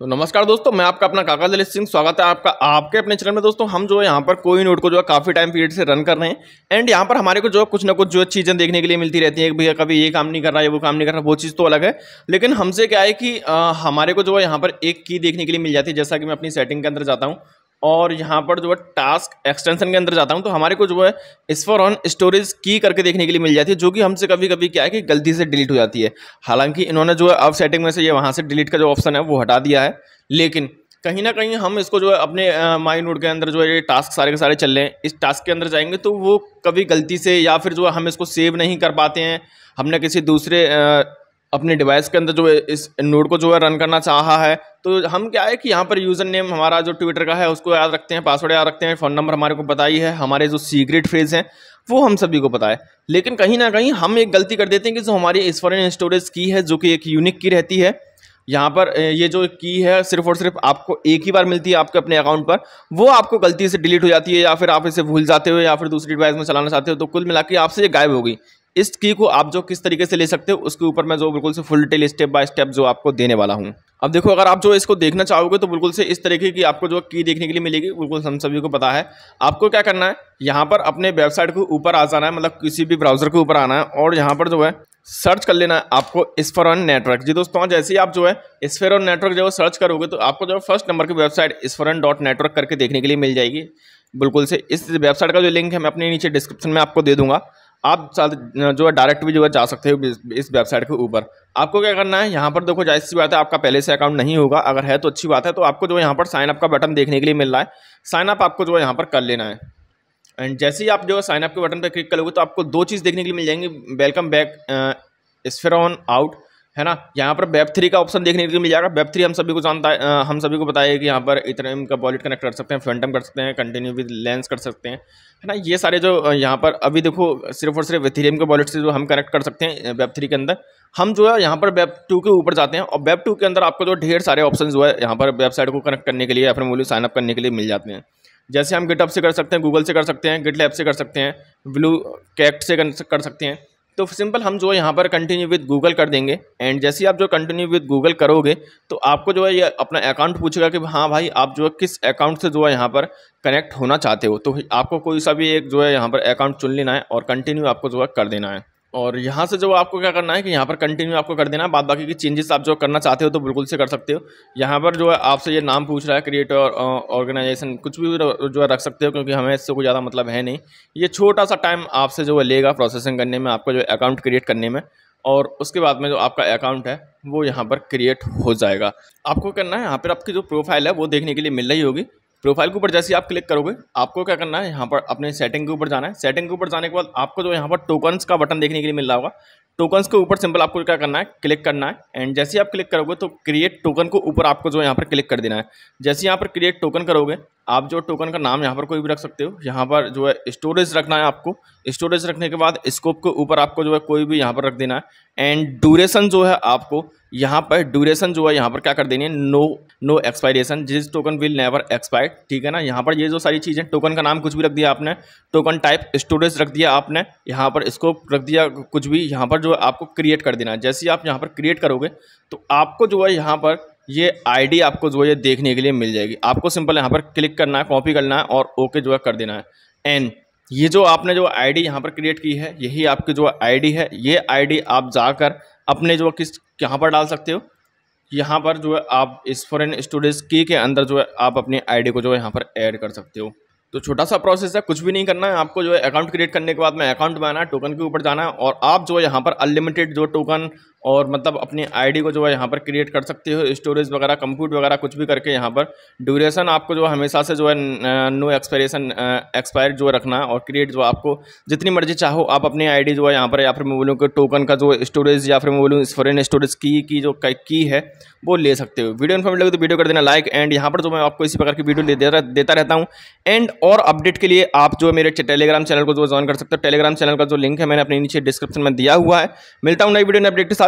तो नमस्कार दोस्तों मैं आपका अपना काका दलित सिंह स्वागत है आपका आपके अपने चैनल में दोस्तों हम जो है यहाँ पर कोई नोट को जो है काफ़ी टाइम पीरियड से रन कर रहे हैं एंड यहाँ पर हमारे को जो है कुछ ना कुछ जो चीज़ें देखने के लिए मिलती रहती हैं भैया कभी ये काम नहीं कर रहा है वो काम नहीं कर रहा वो चीज़ तो अलग है लेकिन हमसे क्या है कि आ, हमारे को जो है यहाँ पर एक की देखने के लिए मिल जाती है जैसा कि मैं अपनी सेटिंग के अंदर जाता हूँ और यहाँ पर जो है टास्क एक्सटेंशन के अंदर जाता हूँ तो हमारे को जो है इस फॉर ऑन स्टोरेज की करके देखने के लिए मिल जाती है जो कि हमसे कभी कभी क्या है कि गलती से डिलीट हो जाती है हालांकि इन्होंने जो है अब सेटिंग में से ये वहाँ से डिलीट का जो ऑप्शन है वो हटा दिया है लेकिन कहीं ना कहीं हम इसको जो है अपने माई नोट के अंदर जो है ये टास्क सारे के सारे चल रहे हैं इस टास्क के अंदर जाएंगे तो वो कभी गलती से या फिर जो है हम इसको सेव नहीं कर पाते हैं हमने किसी दूसरे अपने डिवाइस के अंदर जो है इस नोड को जो है रन करना चाहा है तो हम क्या है कि यहाँ पर यूज़र नेम हमारा जो ट्विटर का है उसको याद रखते हैं पासवर्ड याद रखते हैं फ़ोन नंबर हमारे को पता ही है हमारे जो सीक्रेट फ्रेज हैं वो हम सभी को पता है लेकिन कहीं ना कहीं हम एक गलती कर देते हैं कि जो हमारी इस फॉरन स्टोरेज की है जो कि एक यूनिक की रहती है यहाँ पर ये जो की है सिर्फ और सिर्फ आपको एक ही बार मिलती है आपके अपने अकाउंट पर वो आपको गलती से डिलीट हो जाती है या फिर आप इसे भूल जाते हो या फिर दूसरी डिवाइस में चलाना चाहते हो तो कुल मिला के आपसे ये गायब होगी इस की को आप जो किस तरीके से ले सकते हो उसके ऊपर मैं जो बिल्कुल से full detail step by step जो आपको देने वाला हूँ अब देखो अगर आप जो इसको देखना चाहोगे तो बिल्कुल से इस तरीके की आपको जो की देखने के लिए मिलेगी बिल्कुल हम सभी को पता है आपको क्या करना है यहाँ पर अपने वेबसाइट के ऊपर आ जाना है मतलब किसी भी ब्राउज़र के ऊपर आना है और यहाँ पर जो है सर्च कर लेना है आपको स्फेरॉन नेटवर्क जी दोस्तों जैसे ही आप जो है स्फेरॉन नेटवर्क जो है सर्च करोगे तो आपको जो है फर्स्ट नंबर की वेबसाइट स्फेरॉन डॉट नेटवर्क करके देखने के लिए मिल जाएगी बिल्कुल से इस वेबसाइट का जो लिंक है मैं अपने नीचे डिस्क्रिप्शन में आपको दे दूंगा आप जो है डायरेक्ट भी जो है जा सकते हो इस वेबसाइट के ऊपर आपको क्या करना है यहाँ पर देखो जाहिर सी बात है आपका पहले से अकाउंट नहीं होगा अगर है तो अच्छी बात है तो आपको जो है यहाँ पर साइनअप का बटन देखने के लिए मिल रहा है साइनअप आपको जो है यहाँ पर कर लेना है एंड जैसे ही आप जो है साइनअप के बटन पर क्लिक करोगे तो आपको दो चीज़ देखने के लिए मिल जाएंगी वेलकम बैक ऑन आउट है ना यहाँ पर वेब थ्री का ऑप्शन देखने के मिल जाएगा वेब थ्री हम सभी को जानता है हम सभी को बताया कि यहाँ पर इतने का वॉलेट कनेक्ट कर सकते हैं फ्रंटम कर सकते हैं कंटिन्यू विद लेंस कर सकते हैं है ना ये सारे जो यहाँ पर अभी देखो सिर्फ और सिर्फ इथेरियम के वॉलेट से जो हम कनेक्ट कर सकते हैं वेब थ्री के अंदर हम जो है यहाँ पर वेब टू के ऊपर जाते हैं और वेब टू के अंदर आपको जो ढेर सारे ऑप्शन जो है यहाँ पर वेबसाइट को कनेक्ट करने के लिए या फिर मूल्य साइनअप करने के लिए मिल जाते हैं जैसे हम गिटअप से कर सकते हैं गूगल से कर सकते हैं गिट से कर सकते हैं ब्लू कैक्ट से कर सकते हैं तो सिंपल हम जो है यहाँ पर कंटिन्यू विद गूगल कर देंगे एंड जैसे ही आप जो कंटिन्यू विद गूगल करोगे तो आपको जो है ये अपना अकाउंट पूछेगा कि हाँ भाई आप जो है किस अकाउंट से जो है यहाँ पर कनेक्ट होना चाहते हो तो आपको कोई सा भी एक जो है यहाँ पर अकाउंट चुन लेना है और कंटिन्यू आपको जो है कर देना है और यहाँ से जो आपको क्या करना है कि यहाँ पर कंटिन्यू आपको कर देना है बाद बाकी की चेंजेस आप जो करना चाहते हो तो बिल्कुल से कर सकते हो यहाँ पर जो है आपसे ये नाम पूछ रहा है क्रिएटर ऑर्गेनाइजेशन कुछ भी जो है रख सकते हो क्योंकि हमें इससे कोई ज़्यादा मतलब है नहीं ये छोटा सा टाइम आपसे जो है लेगा प्रोसेसिंग करने में आपका जो अकाउंट क्रिएट करने में और उसके बाद में जो आपका अकाउंट है वो यहाँ पर क्रिएट हो जाएगा आपको करना है यहाँ पर आपकी जो प्रोफाइल है वो देखने के लिए मिल रही होगी प्रोफाइल के ऊपर जैसे आप क्लिक करोगे आपको क्या करना है यहाँ पर अपने सेटिंग के ऊपर जाना है सेटिंग के ऊपर जाने के बाद आपको जो तो यहाँ पर टोकन्स का बटन देखने के लिए मिल रहा होगा टोकन्स के ऊपर सिंपल आपको क्या करना है क्लिक करना है एंड जैसे आप क्लिक करोगे तो क्रिएट टोकन को ऊपर आपको जो यहाँ पर क्लिक कर देना है जैसे यहाँ पर क्रिएट टोकन करोगे आप जो टोकन का नाम यहाँ पर कोई भी रख सकते हो यहाँ पर जो है स्टोरेज रखना है आपको स्टोरेज रखने के बाद स्कोप के ऊपर आपको जो है कोई भी यहाँ पर रख देना है एंड ड्यूरेशन जो है आपको यहाँ पर ड्यूरेशन जो है यहाँ पर क्या कर देनी है नो नो एक्सपायरेशन जिस टोकन विल नेवर एक्सपायर ठीक है ना यहाँ पर ये जो सारी चीज़ें टोकन का नाम कुछ भी रख दिया आपने टोकन टाइप स्टोरेज रख दिया आपने यहाँ पर स्कोप रख दिया कुछ भी यहाँ पर जो है आपको क्रिएट कर देना है जैसे ही आप यहाँ पर क्रिएट करोगे तो आपको जो है यहाँ पर ये आईडी आपको जो है देखने के लिए मिल जाएगी आपको सिंपल यहाँ पर क्लिक करना है कॉपी करना है और ओके जो है कर देना है एन ये जो आपने जो आईडी यहाँ पर क्रिएट की है यही आपकी जो आईडी है ये आईडी आप जाकर अपने जो किस यहाँ पर डाल सकते हो यहाँ पर जो है आप इस फॉरन स्टूडेंट्स की के अंदर जो है आप अपनी आई को जो है यहाँ पर ऐड कर सकते हो तो छोटा सा प्रोसेस है कुछ भी नहीं करना है आपको जो है अकाउंट क्रिएट करने के बाद में अकाउंट बनाना है टोकन के ऊपर जाना है और आप जो है यहाँ पर अनलिमिटेड जो टोकन और मतलब अपनी आईडी को जो है यहाँ पर क्रिएट कर सकते हो स्टोरेज वगैरह कंप्यूट वगैरह कुछ भी करके यहाँ पर ड्यूरेशन आपको जो है हमेशा से जो है नो एक्सपायरेशन एक्सपायर जो रखना है और क्रिएट जो आपको जितनी मर्जी चाहो आप अपनी आईडी जो है यहाँ पर या फिर मैं बोलूँ कि टोकन का जो स्टोरेज या फिर मैं बोलूँ फॉरन स्टोरेज की की जो की है वो ले सकते हो वीडियो इन्फॉर्मेट लगे तो वीडियो कर देना लाइक एंड यहाँ पर जो मैं आपको इसी प्रकार की वीडियो दे देता रहता हूँ एंड और अपडेट के लिए आप जो मेरे टेलीग्राम चैनल को जो ज्वाइन कर सकते हो टेलीग्राम चैनल का जो लिंक है मैंने अपने नीचे डिस्क्रिप्शन में दिया हुआ है मिलता हूँ नई वीडियो ने अपडेट के साथ